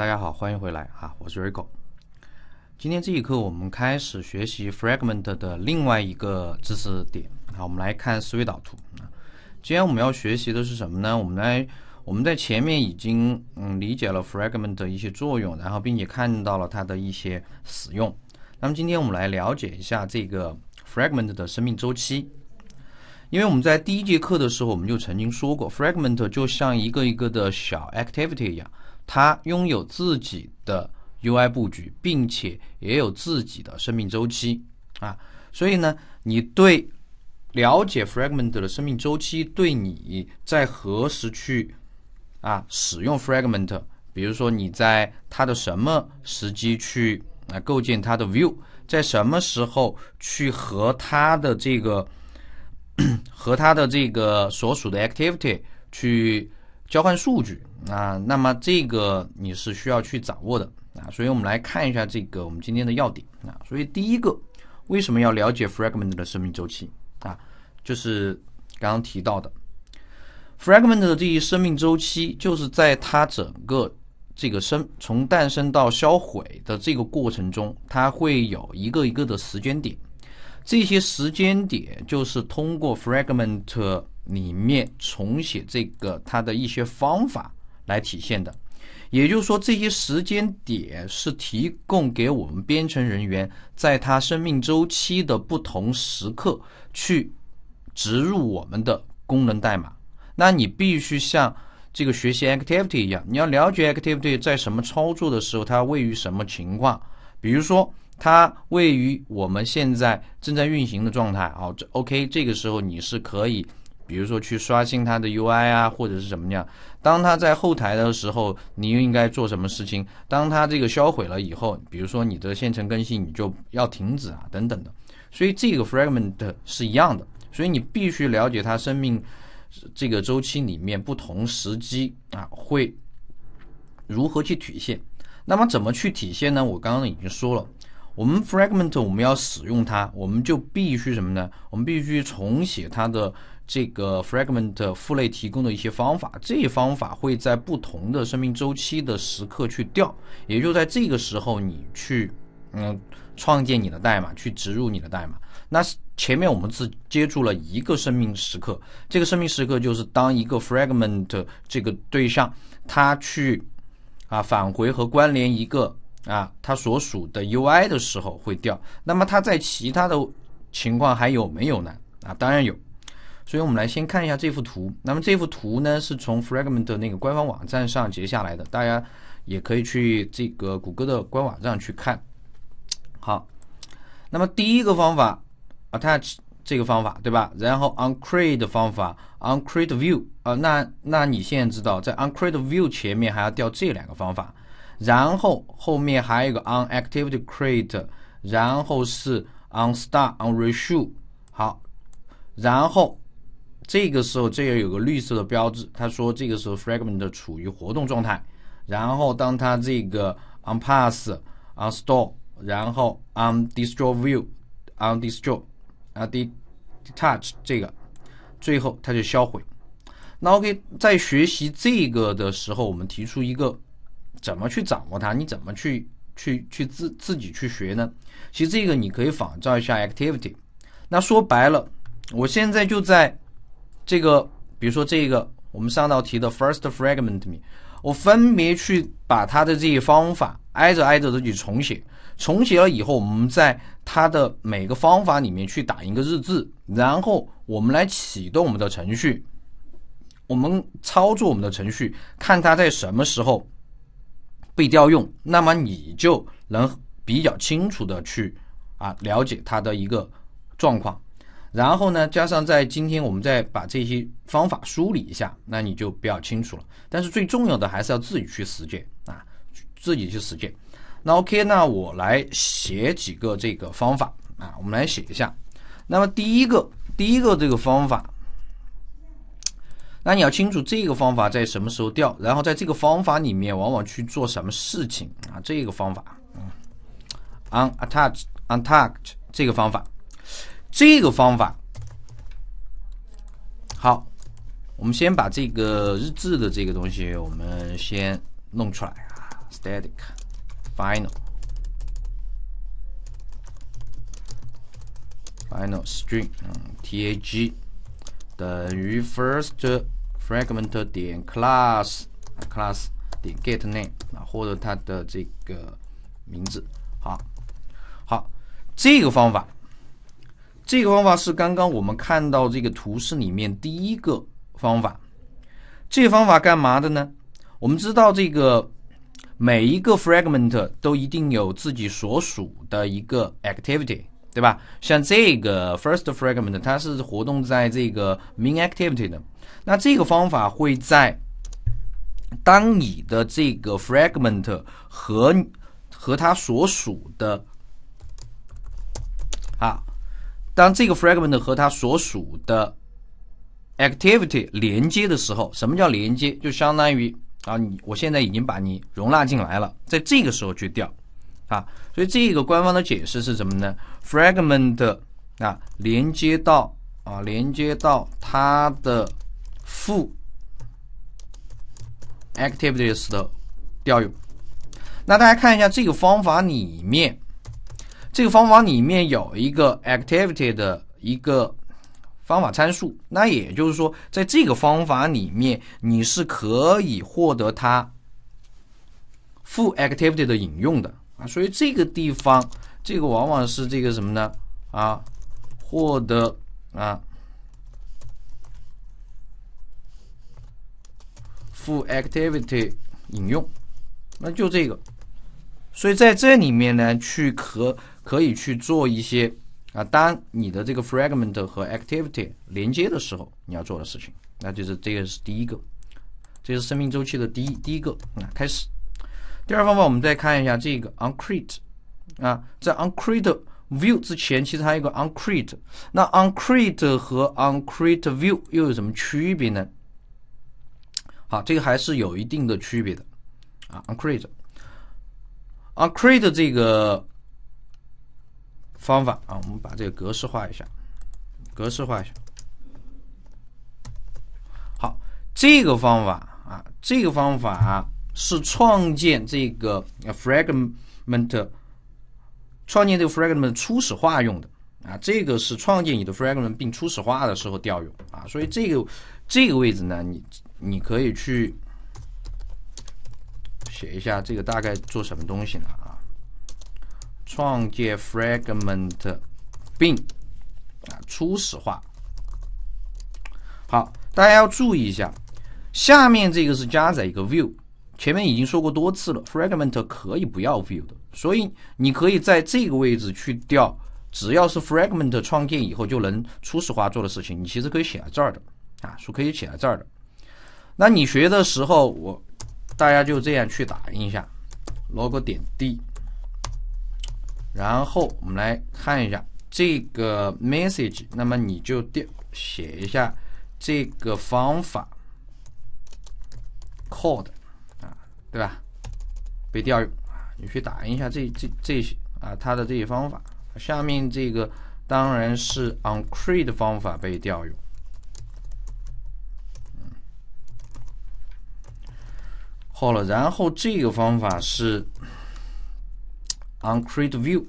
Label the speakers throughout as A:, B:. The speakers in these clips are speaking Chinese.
A: 大家好，欢迎回来啊！我是 Rico。今天这一课我们开始学习 Fragment 的另外一个知识点。好，我们来看思维导图。今天我们要学习的是什么呢？我们来，我们在前面已经嗯理解了 Fragment 的一些作用，然后并且看到了它的一些使用。那么今天我们来了解一下这个 Fragment 的生命周期。因为我们在第一节课的时候我们就曾经说过，Fragment 就像一个一个的小 Activity 一样。它拥有自己的 UI 布局，并且也有自己的生命周期啊，所以呢，你对了解 fragment 的生命周期，对你在何时去啊使用 fragment，比如说你在它的什么时机去啊构建它的 view，在什么时候去和它的这个 和它的这个所属的 activity 去。交换数据啊，那么这个你是需要去掌握的啊，所以我们来看一下这个我们今天的要点啊，所以第一个为什么要了解 fragment 的生命周期啊？就是刚刚提到的 fragment 的这一生命周期，就是在它整个这个生从诞生到销毁的这个过程中，它会有一个一个的时间点，这些时间点就是通过 fragment。里面重写这个它的一些方法来体现的，也就是说，这些时间点是提供给我们编程人员，在他生命周期的不同时刻去植入我们的功能代码。那你必须像这个学习 activity 一样，你要了解 activity 在什么操作的时候它位于什么情况，比如说它位于我们现在正在运行的状态好，这 OK，这个时候你是可以。比如说去刷新它的 UI 啊，或者是怎么样？当它在后台的时候，你又应该做什么事情？当它这个销毁了以后，比如说你的线程更新，你就要停止啊，等等的。所以这个 fragment 是一样的，所以你必须了解它生命这个周期里面不同时机啊会如何去体现。那么怎么去体现呢？我刚刚已经说了，我们 fragment 我们要使用它，我们就必须什么呢？我们必须重写它的。这个 fragment 负类提供的一些方法，这些方法会在不同的生命周期的时刻去调，也就在这个时候你去，嗯，创建你的代码，去植入你的代码。那前面我们只接触了一个生命时刻，这个生命时刻就是当一个 fragment 这个对象它去啊返回和关联一个啊它所属的 UI 的时候会掉。那么它在其他的情况还有没有呢？啊，当然有。所以我们来先看一下这幅图。那么这幅图呢，是从 Fragment 那个官方网站上截下来的，大家也可以去这个谷歌的官网上去看。好，那么第一个方法，attach 这个方法，对吧？然后 onCreate 方法，onCreateView 啊，那那你现在知道，在 onCreateView 前面还要调这两个方法，然后后面还有一个 onActivityCreate，然后是 onStart，onResume。好，然后。这个时候，这也有个绿色的标志，他说这个时候 fragment 处于活动状态。然后当它这个 o n p a s s o n s t a r e 然后 onDestroyView、onDestroy、啊 det detach 这个，最后它就销毁。那 OK，在学习这个的时候，我们提出一个怎么去掌握它？你怎么去去去自自己去学呢？其实这个你可以仿照一下 Activity。那说白了，我现在就在。这个，比如说这个，我们上道题的 first fragment，我分别去把它的这些方法挨着挨着的去重写，重写了以后，我们在它的每个方法里面去打印个日志，然后我们来启动我们的程序，我们操作我们的程序，看它在什么时候被调用，那么你就能比较清楚的去啊了解它的一个状况。然后呢，加上在今天，我们再把这些方法梳理一下，那你就比较清楚了。但是最重要的还是要自己去实践啊，自己去实践。那 OK，那我来写几个这个方法啊，我们来写一下。那么第一个，第一个这个方法，那你要清楚这个方法在什么时候调，然后在这个方法里面往往去做什么事情啊？这个方法，嗯 u n a t t a c h e d u n t a c k e d 这个方法。这个方法，好，我们先把这个日志的这个东西，我们先弄出来啊。static final final string 嗯 tag 等于 first fragment 点 class class 点 get name 啊，获得它的这个名字。好，好，这个方法。这个方法是刚刚我们看到这个图示里面第一个方法。这个方法干嘛的呢？我们知道这个每一个 fragment 都一定有自己所属的一个 activity，对吧？像这个 first fragment，它是活动在这个 main activity 的。那这个方法会在当你的这个 fragment 和和它所属的啊。当这个 fragment 和它所属的 activity 连接的时候，什么叫连接？就相当于啊，你我现在已经把你容纳进来了，在这个时候去调啊，所以这个官方的解释是什么呢？fragment 啊连接到啊连接到它的负 a c t i v i t i e s 的调用。那大家看一下这个方法里面。这个方法里面有一个 activity 的一个方法参数，那也就是说，在这个方法里面，你是可以获得它父 activity 的引用的啊。所以这个地方，这个往往是这个什么呢？啊，获得啊父 activity 引用，那就这个。所以在这里面呢，去可可以去做一些啊，当你的这个 fragment 和 activity 连接的时候，你要做的事情，那就是这个是第一个，这是生命周期的第一第一个啊，开始。第二方法，我们再看一下这个 onCreate 啊，在 onCreateView 之前，其实还有一个 onCreate。那 onCreate 和 onCreateView 又有什么区别呢？好，这个还是有一定的区别的啊，onCreate，onCreate 这个。方法啊，我们把这个格式化一下，格式化一下。好，这个方法啊，这个方法是创建这个 fragment，创建这个 fragment 初始化用的啊。这个是创建你的 fragment 并初始化的时候调用啊，所以这个这个位置呢，你你可以去写一下这个大概做什么东西呢？创建 fragment，并啊初始化。好，大家要注意一下，下面这个是加载一个 view，前面已经说过多次了，fragment 可以不要 view 的，所以你可以在这个位置去掉，只要是 fragment 创建以后就能初始化做的事情，你其实可以写在这儿的啊，是可以写在这儿的。那你学的时候，我大家就这样去打印一下，logo 点 d。然后我们来看一下这个 message，那么你就调写一下这个方法 call 啊，对吧？被调用啊，你去打印一下这这这些啊它的这些方法。下面这个当然是 on create 方法被调用。嗯，好了，然后这个方法是。On create view，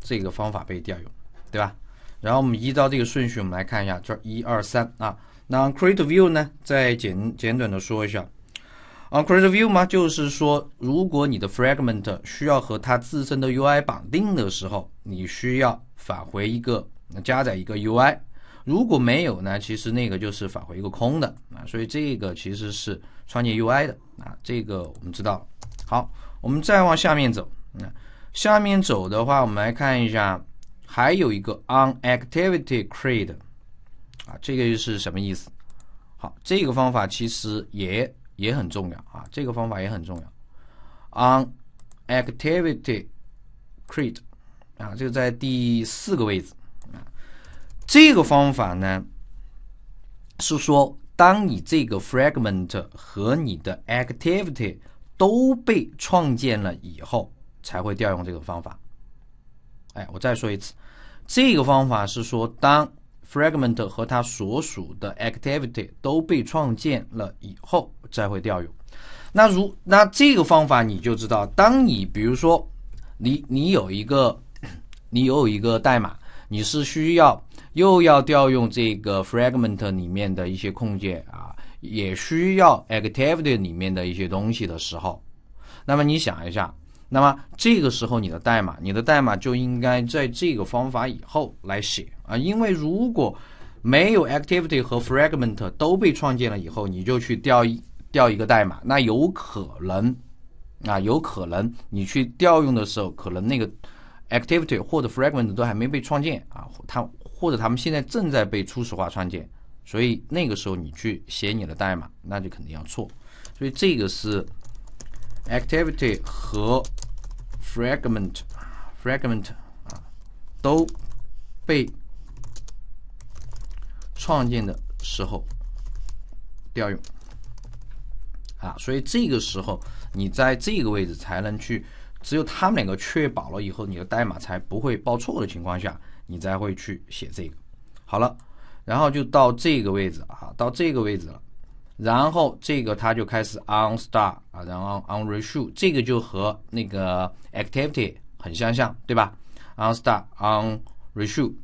A: 这个方法被调用，对吧？然后我们依照这个顺序，我们来看一下，这儿一、二、三啊。那 create view 呢？再简简短的说一下，on create view 嘛，就是说，如果你的 fragment 需要和它自身的 UI 绑定的时候，你需要返回一个加载一个 UI。如果没有呢？其实那个就是返回一个空的啊。所以这个其实是创建 UI 的啊。这个我们知道。好。我们再往下面走，那下面走的话，我们来看一下，还有一个 on activity create 啊，这个是什么意思？好，这个方法其实也也很重要啊，这个方法也很重要。on activity create 啊，就在第四个位置啊，这个方法呢是说，当你这个 fragment 和你的 activity。都被创建了以后才会调用这个方法。哎，我再说一次，这个方法是说当 fragment 和它所属的 activity 都被创建了以后再会调用。那如那这个方法你就知道，当你比如说你你有一个你有一个代码，你是需要又要调用这个 fragment 里面的一些控件啊。也需要 activity 里面的一些东西的时候，那么你想一下，那么这个时候你的代码，你的代码就应该在这个方法以后来写啊，因为如果没有 activity 和 fragment 都被创建了以后，你就去调一调一个代码，那有可能啊，有可能你去调用的时候，可能那个 activity 或者 fragment 都还没被创建啊，它他或者他们现在正在被初始化创建。所以那个时候你去写你的代码，那就肯定要错。所以这个是 Activity 和 Fragment，Fragment 啊都被创建的时候调用啊。所以这个时候你在这个位置才能去，只有他们两个确保了以后，你的代码才不会报错的情况下，你才会去写这个。好了。然后就到这个位置啊，到这个位置了，然后这个它就开始 on start 啊，然后 on r e s o o t 这个就和那个 activity 很相像，对吧？on start on r e s o o t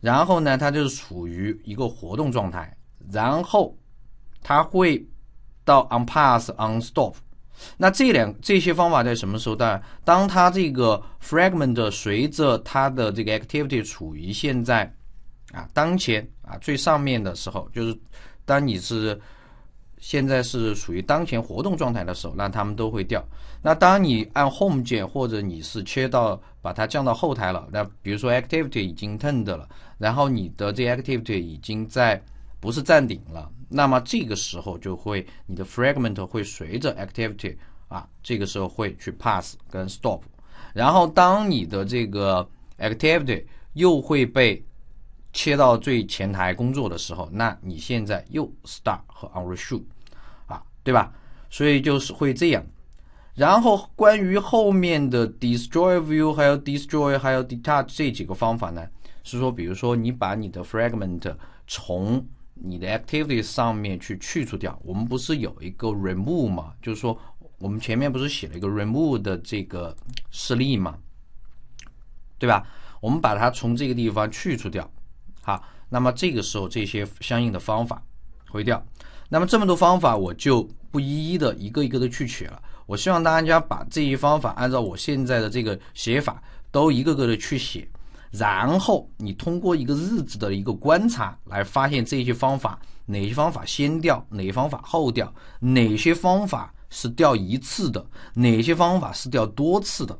A: 然后呢，它就是处于一个活动状态，然后它会到 on p a s s on stop，那这两这些方法在什么时候的？当它这个 fragment 随着它的这个 activity 处于现在。啊，当前啊最上面的时候，就是当你是现在是处于当前活动状态的时候，那它们都会掉。那当你按 Home 键或者你是切到把它降到后台了，那比如说 Activity 已经 t u r n e d 了，然后你的这 Activity 已经在不是暂停了，那么这个时候就会你的 Fragment 会随着 Activity 啊，这个时候会去 Pass 跟 Stop。然后当你的这个 Activity 又会被切到最前台工作的时候，那你现在又 start 和 on r e s o o t 啊，对吧？所以就是会这样。然后关于后面的 destroy view，还有 destroy，还有 detach 这几个方法呢，是说，比如说你把你的 fragment 从你的 activity 上面去去除掉。我们不是有一个 remove 吗？就是说我们前面不是写了一个 remove 的这个示例吗？对吧？我们把它从这个地方去除掉。好，那么这个时候这些相应的方法回调，那么这么多方法我就不一一的一个一个的去写了。我希望大家把这些方法按照我现在的这个写法都一个个的去写，然后你通过一个日子的一个观察来发现这些方法哪些方法先调，哪些方法后调，哪些方法是掉一次的，哪些方法是掉多次的，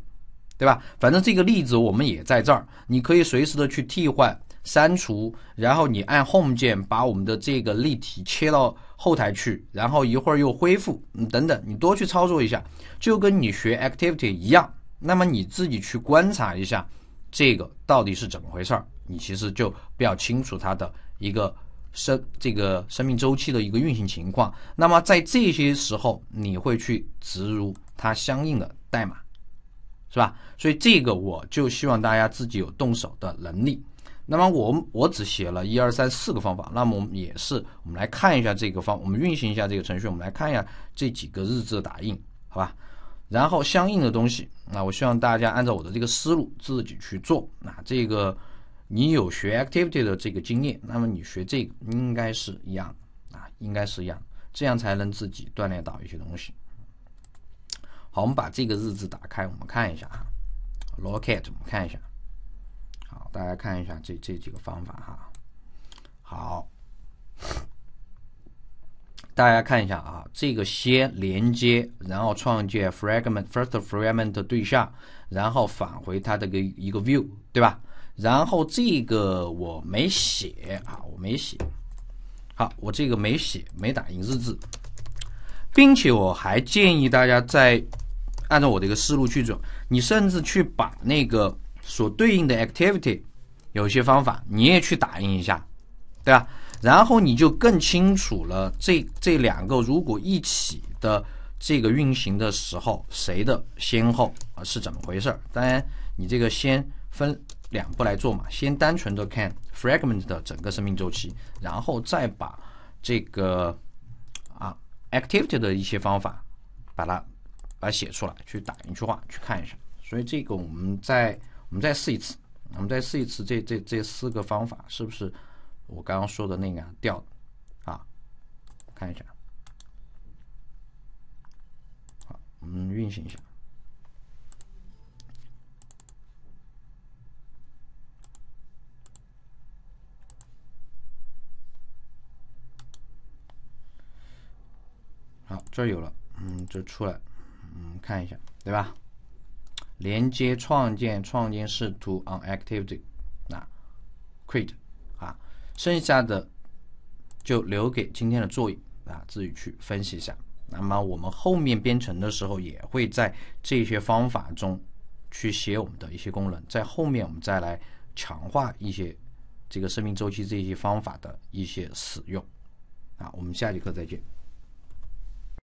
A: 对吧？反正这个例子我们也在这儿，你可以随时的去替换。删除，然后你按 Home 键把我们的这个例题切到后台去，然后一会儿又恢复，你等等，你多去操作一下，就跟你学 Activity 一样。那么你自己去观察一下，这个到底是怎么回事儿，你其实就比较清楚它的一个生这个生命周期的一个运行情况。那么在这些时候，你会去植入它相应的代码，是吧？所以这个我就希望大家自己有动手的能力。那么我我只写了一二三四个方法，那么我们也是，我们来看一下这个方，我们运行一下这个程序，我们来看一下这几个日志的打印，好吧？然后相应的东西，那我希望大家按照我的这个思路自己去做。那这个你有学 Activity 的这个经验，那么你学这个应该是一样啊，应该是一样，这样才能自己锻炼到一些东西。好，我们把这个日志打开，我们看一下啊 l o c a t 我们看一下。大家看一下这这几个方法哈，好，大家看一下啊，这个先连接，然后创建 fragment first fragment 对象，然后返回它这个一个 view，对吧？然后这个我没写啊，我没写，好，我这个没写，没打印日志，并且我还建议大家在按照我的一个思路去走，你甚至去把那个。所对应的 Activity 有些方法，你也去打印一下，对吧？然后你就更清楚了。这这两个如果一起的这个运行的时候，谁的先后啊是怎么回事儿？当然，你这个先分两步来做嘛，先单纯的看 Fragment 的整个生命周期，然后再把这个啊 Activity 的一些方法，把它把它写出来，去打印去画，去看一下。所以这个我们在。我们再试一次，我们再试一次，这这这四个方法是不是我刚刚说的那个掉啊？看一下，好，我们运行一下。好，这有了，嗯，这出来，嗯，看一下，对吧？连接、创建、创建视图 on activity，啊，create，啊，剩下的就留给今天的作业啊，自己去分析一下。那么我们后面编程的时候也会在这些方法中去写我们的一些功能，在后面我们再来强化一些这个生命周期这些方法的一些使用。啊，我们下节课再见。